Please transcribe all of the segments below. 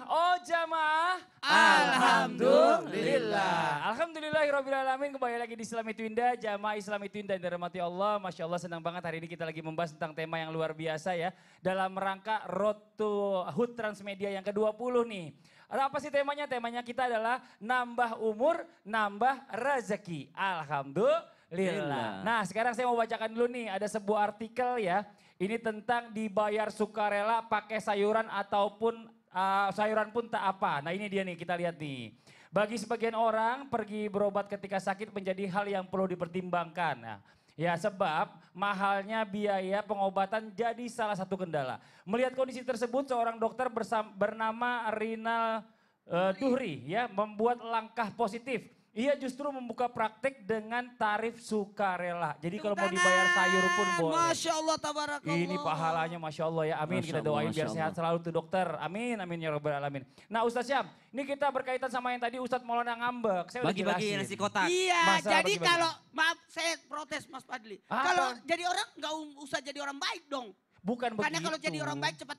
Oh jamaah. Alhamdulillah. Alhamdulillah, alamin kembali lagi di itu Twinda, jamaah Islam Twinda yang dirahmati Allah. Masya Allah senang banget hari ini kita lagi membahas tentang tema yang luar biasa ya dalam rangka Road to Hood Transmedia yang ke-20 nih. Apa sih temanya? Temanya kita adalah nambah umur, nambah rezeki. Alhamdulillah. Nah, sekarang saya mau bacakan dulu nih ada sebuah artikel ya. Ini tentang dibayar sukarela pakai sayuran ataupun uh, sayuran pun tak apa. Nah ini dia nih kita lihat nih. Bagi sebagian orang pergi berobat ketika sakit menjadi hal yang perlu dipertimbangkan. Nah, Ya sebab mahalnya biaya pengobatan jadi salah satu kendala. Melihat kondisi tersebut seorang dokter bersama, bernama Rinal uh, Duhri ya membuat langkah positif ia justru membuka praktek dengan tarif sukarela. Jadi kalau mau dibayar sayur pun boleh. Masya Allah tabarakallah. Ini pahalanya Masya Allah ya. Amin. Masya kita doain Allah, biar Allah. sehat selalu tuh dokter. Amin. Amin ya robbal alamin. Nah Ustaz Syam, ini kita berkaitan sama yang tadi Ustaz Maulana ngambek. Saya bagi, Bagi nasi kotak. Iya, Masa jadi kalau maaf saya protes Mas Padli. Kalau jadi orang nggak um, usah jadi orang baik dong. Bukan Karena begitu. Karena kalau jadi orang baik cepat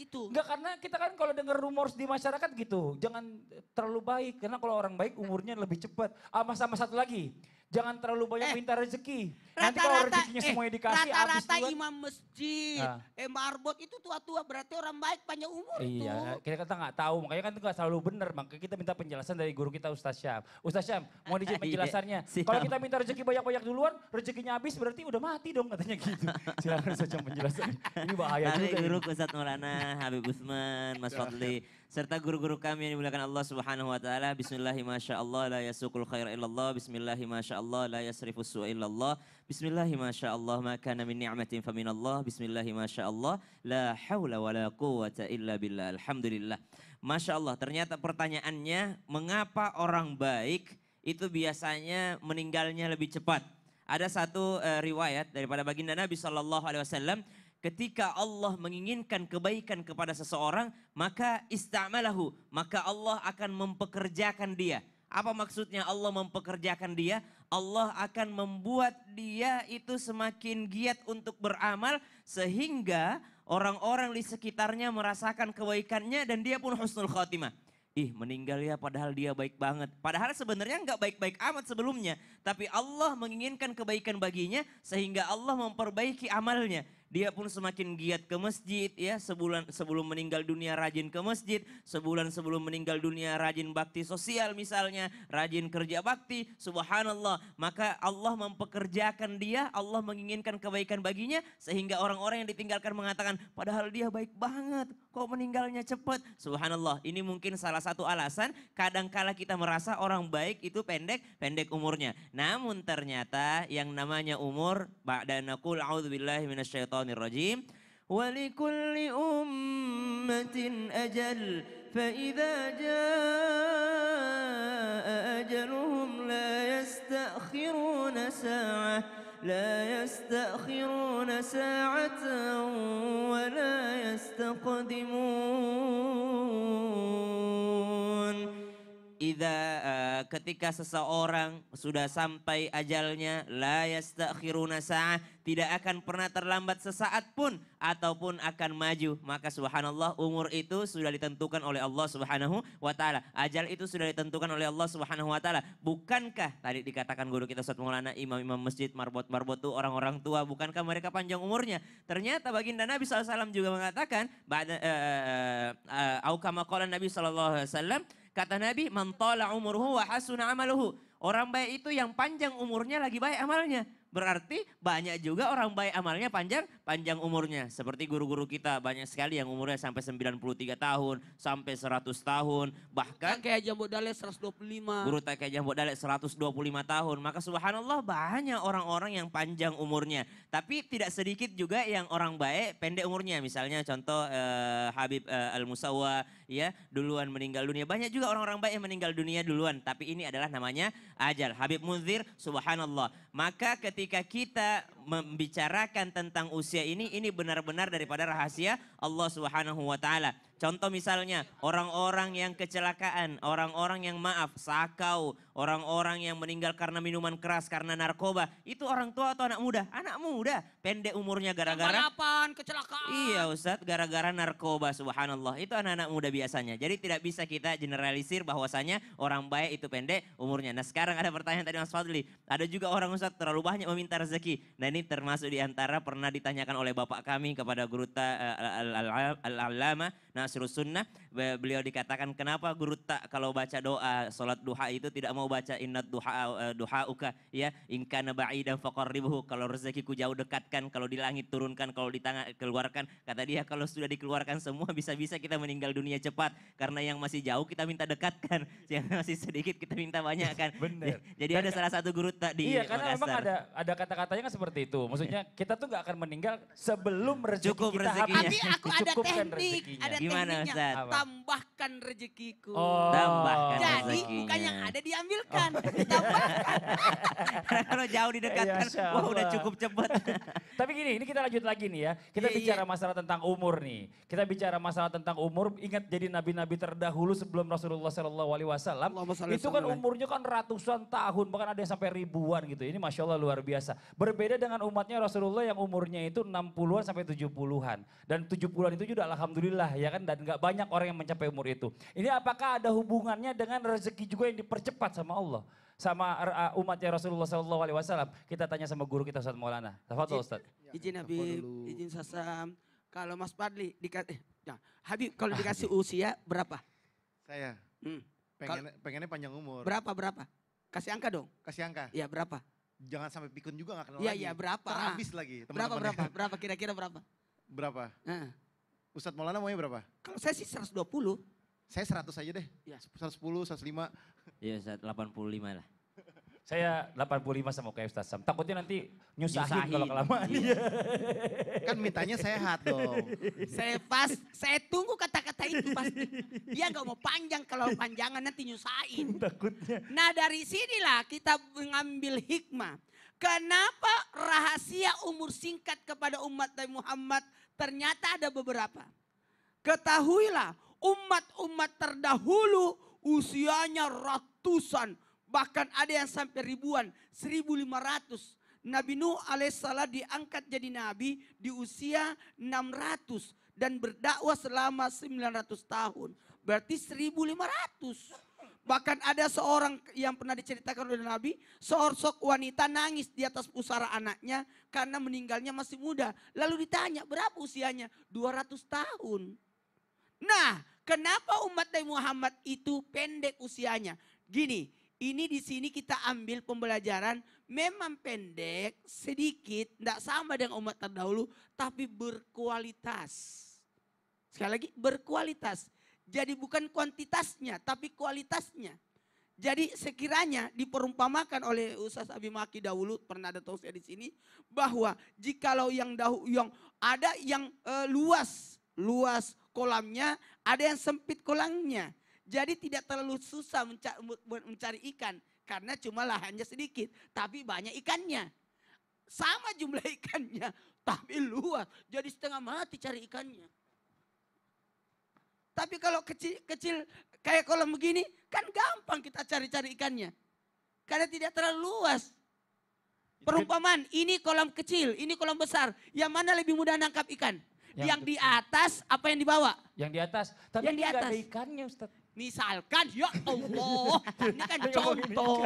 itu. Enggak karena kita kan kalau dengar rumor di masyarakat gitu, jangan terlalu baik karena kalau orang baik umurnya lebih cepat. Ah, sama satu lagi jangan terlalu banyak eh, minta rezeki. Rata, Nanti kalau rezekinya eh, semuanya dikasih rata, habis Rata-rata imam masjid, nah. eh marbot itu tua-tua berarti orang baik panjang umur Iya, tuh. kita kata nggak tahu, makanya kan itu nggak selalu benar. Makanya kita minta penjelasan dari guru kita Ustaz Syam. Ustaz Syam, mau dicek iya. penjelasannya. Kalau kita minta rezeki banyak-banyak duluan, rezekinya habis berarti udah mati dong katanya gitu. Silakan Ustaz Syam penjelasannya. Ini bahaya Tapi juga. guru Ustaz Nurana, Habib Usman, Mas ya. Fadli serta guru-guru kami yang dimuliakan Allah Subhanahu wa taala. Bismillahi masyaallah la yasukul khair illallah. Bismillahi masyaallah la yasrifus su illallah. Bismillahi masyaallah ma kana min ni'matin faminallah. Bismillahi masyaallah la haula wala quwata illa billah. Alhamdulillah. Masyaallah ternyata pertanyaannya mengapa orang baik itu biasanya meninggalnya lebih cepat ada satu uh, riwayat daripada baginda Nabi Shallallahu Alaihi Wasallam ketika Allah menginginkan kebaikan kepada seseorang, maka istamalahu, maka Allah akan mempekerjakan dia. Apa maksudnya Allah mempekerjakan dia? Allah akan membuat dia itu semakin giat untuk beramal sehingga orang-orang di sekitarnya merasakan kebaikannya dan dia pun husnul khotimah. Ih meninggal ya padahal dia baik banget. Padahal sebenarnya nggak baik-baik amat sebelumnya. Tapi Allah menginginkan kebaikan baginya sehingga Allah memperbaiki amalnya. Dia pun semakin giat ke masjid ya, sebulan sebelum meninggal dunia rajin ke masjid, sebulan sebelum meninggal dunia rajin bakti sosial misalnya, rajin kerja bakti, subhanallah. Maka Allah mempekerjakan dia, Allah menginginkan kebaikan baginya sehingga orang-orang yang ditinggalkan mengatakan, padahal dia baik banget, kok meninggalnya cepat. Subhanallah, ini mungkin salah satu alasan kadangkala kita merasa orang baik itu pendek, pendek umurnya. Namun ternyata yang namanya umur, ba'da naqul a'udzubillahi minasyaitonir الشيطان الرجيم ولكل أمة أجل فإذا جاء أجلهم لا يستأخرون ساعة لا يستأخرون ساعة ولا يستقدمون إذا ketika seseorang sudah sampai ajalnya la yastakhiruna sa'ah tidak akan pernah terlambat sesaat pun ataupun akan maju maka subhanallah umur itu sudah ditentukan oleh Allah Subhanahu wa taala ajal itu sudah ditentukan oleh Allah Subhanahu wa taala bukankah tadi dikatakan guru kita Ustaz Maulana imam-imam masjid marbot-marbot tuh orang-orang tua bukankah mereka panjang umurnya ternyata baginda Nabi sallallahu alaihi wasallam juga mengatakan ba'da uh, uh, uh, Nabi SAW Kata Nabi, mantola umurhu wa hasuna amaluhu." Orang baik itu yang panjang umurnya lagi baik amalnya berarti banyak juga orang baik amalnya panjang, panjang umurnya. Seperti guru-guru kita banyak sekali yang umurnya sampai 93 tahun, sampai 100 tahun, bahkan kayak Jambu Dalek 125. Guru kayak Jambu Dalek 125 tahun. Maka subhanallah banyak orang-orang yang panjang umurnya. Tapi tidak sedikit juga yang orang baik pendek umurnya. Misalnya contoh eh, Habib eh, Al-Musawa ya, duluan meninggal dunia. Banyak juga orang-orang baik yang meninggal dunia duluan, tapi ini adalah namanya ajal. Habib Munzir subhanallah. Maka ketika está. membicarakan tentang usia ini ini benar-benar daripada rahasia Allah Subhanahu wa taala. Contoh misalnya orang-orang yang kecelakaan, orang-orang yang maaf, sakau, orang-orang yang meninggal karena minuman keras, karena narkoba, itu orang tua atau anak muda? Anak muda, pendek umurnya gara-gara balapan, kecelakaan. Iya, Ustadz, gara-gara narkoba, subhanallah. Itu anak-anak muda biasanya. Jadi tidak bisa kita generalisir bahwasanya orang baik itu pendek umurnya. Nah, sekarang ada pertanyaan tadi Mas Fadli, ada juga orang Ustadz terlalu banyak meminta rezeki. Nah, ini termasuk diantara pernah ditanyakan oleh bapak kami kepada guru al-alama Nasru Sunnah. Beliau dikatakan kenapa guru tak kalau baca doa salat duha itu tidak mau baca innat duha e, duha uka ya dan fakor faqarribuhu kalau rezekiku jauh dekatkan kalau di langit turunkan kalau di tangan keluarkan kata dia kalau sudah dikeluarkan semua bisa-bisa kita meninggal dunia cepat karena yang masih jauh kita minta dekatkan yang masih sedikit kita minta banyak kan jadi ada salah satu guru tak di iya karena Makassar. memang ada ada kata-katanya kan seperti itu maksudnya iya. kita tuh nggak akan meninggal sebelum rezeki kita rezekinya. habis. Tapi aku ada teknik, rezekinya. ada Gimana tekniknya, tambahkan rezekiku. Oh. Tambahkan Jadi rezekinya. bukan yang ada diambilkan, oh. kalau jauh didekatkan, ya, wah udah cukup cepat. Tapi gini, ini kita lanjut lagi nih ya. Kita ya, bicara ya. masalah tentang umur nih. Kita bicara masalah tentang umur, ingat jadi nabi-nabi terdahulu sebelum Rasulullah SAW Alaihi Wasallam. Itu kan umurnya kan ratusan tahun, bahkan ada yang sampai ribuan gitu. Ini masya Allah luar biasa. Berbeda dengan umatnya Rasulullah yang umurnya itu 60-an sampai 70-an. Dan tujuh an itu juga alhamdulillah ya kan? Dan nggak banyak orang yang mencapai umur itu. Ini apakah ada hubungannya dengan rezeki juga yang dipercepat sama Allah? Sama uh, eh, eh, umatnya Rasulullah Shallallahu Alaihi Wasallam. Kita tanya sama guru kita Ustaz Maulana. Tafadhol Ustaz. Ya, izin ya, Habib, izin Sasam. Kalau Mas Padli, dikasih, eh, nah, Habib kalau dikasih ah, usia berapa? Saya. Hmm. Pengen, kalo, pengennya panjang umur. Berapa berapa? Kasih angka dong. Kasih angka. Iya berapa? Jangan sampai pikun juga gak kenal ya, lagi. Iya iya berapa? Terhabis ah. lagi. Teman -teman berapa berapa? Berapa kira-kira berapa? Berapa? Uh. Ustadz Maulana maunya berapa? Kalau saya sih 120. Saya 100 aja deh. Ya. 110, 105. Iya, 85 iya, lah. Saya 85 sama kayak Ustaz Sam. Takutnya nanti nyusahin, nyusahin. kalau kelamaan. Iya. iya. kan mintanya sehat dong. saya pas, saya tunggu kata-kata itu pasti. Dia gak mau panjang, kalau panjangan nanti nyusahin. Takutnya. Nah dari sinilah kita mengambil hikmah. Kenapa rahasia umur singkat kepada umat Nabi Muhammad Ternyata ada beberapa. Ketahuilah umat-umat terdahulu usianya ratusan. Bahkan ada yang sampai ribuan, 1500. Nabi Nuh alaihissalam diangkat jadi nabi di usia 600 dan berdakwah selama 900 tahun. Berarti 1500. Bahkan ada seorang yang pernah diceritakan oleh Nabi, seorang wanita nangis di atas pusara anaknya karena meninggalnya masih muda. Lalu ditanya, berapa usianya? 200 tahun. Nah, kenapa umat Nabi Muhammad itu pendek usianya? Gini, ini di sini kita ambil pembelajaran memang pendek, sedikit, tidak sama dengan umat terdahulu, tapi berkualitas. Sekali lagi, berkualitas jadi bukan kuantitasnya, tapi kualitasnya. Jadi sekiranya diperumpamakan oleh Ustaz Maki dahulu pernah ada tausiah di sini bahwa jikalau yang dahulu yang ada yang e, luas luas kolamnya, ada yang sempit kolamnya. Jadi tidak terlalu susah mencari, mencari ikan karena cuma lahannya sedikit, tapi banyak ikannya. Sama jumlah ikannya, tapi luas. Jadi setengah mati cari ikannya. Tapi kalau kecil, kecil kayak kolam begini, kan gampang kita cari-cari ikannya. Karena tidak terlalu luas. Perumpamaan, ini kolam kecil, ini kolam besar. Yang mana lebih mudah nangkap ikan? Yang, yang di atas, apa yang dibawa? Yang di atas. Tapi yang di atas. ada ikannya Ustaz. Misalkan, ya Allah, ini kan contoh.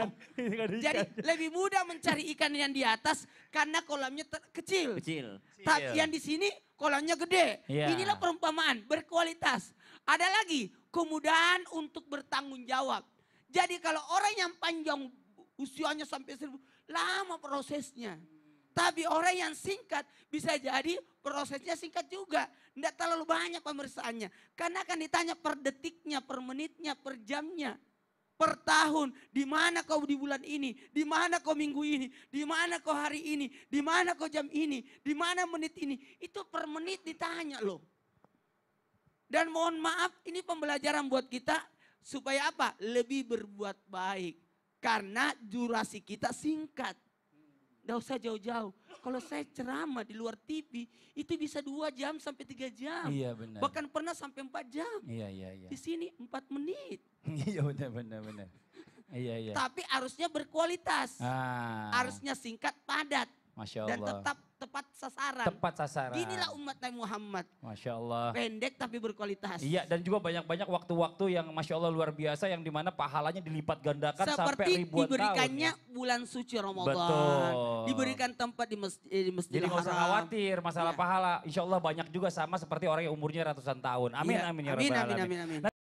Jadi lebih mudah mencari ikan yang di atas karena kolamnya kecil. Kecil. Tapi iya. yang di sini kolamnya gede. Yeah. Inilah perumpamaan, berkualitas. Ada lagi, kemudahan untuk bertanggung jawab. Jadi kalau orang yang panjang usianya sampai seribu, lama prosesnya. Tapi orang yang singkat bisa jadi prosesnya singkat juga. Tidak terlalu banyak pemeriksaannya. Karena akan ditanya per detiknya, per menitnya, per jamnya per tahun. Di mana kau di bulan ini? Di mana kau minggu ini? Di mana kau hari ini? Di mana kau jam ini? Di mana menit ini? Itu per menit ditanya loh. Dan mohon maaf, ini pembelajaran buat kita supaya apa? Lebih berbuat baik. Karena durasi kita singkat. Nggak usah jauh-jauh. Kalau saya ceramah di luar TV, itu bisa dua jam sampai tiga jam. Iya benar. Bahkan pernah sampai empat jam. Iya, iya, iya. Di sini empat menit. iya benar, benar, benar. Iya, iya. Tapi harusnya berkualitas. Ah. Harusnya singkat, padat. Masya Allah. Dan tetap tepat sasaran. Tepat sasaran. Inilah umat Nabi Muhammad. Masya Allah. Pendek tapi berkualitas. Iya dan juga banyak-banyak waktu-waktu yang Masya Allah luar biasa yang dimana pahalanya dilipat gandakan Seperti sampai ribuan tahun. Seperti diberikannya ya. bulan suci Ramadan. Betul. Diberikan tempat di, masjid eh, di masjid Jadi usah khawatir masalah ya. pahala. Insya Allah banyak juga sama seperti orang yang umurnya ratusan tahun. Amin, ya. amin, ya amin, amin, amin, amin, amin.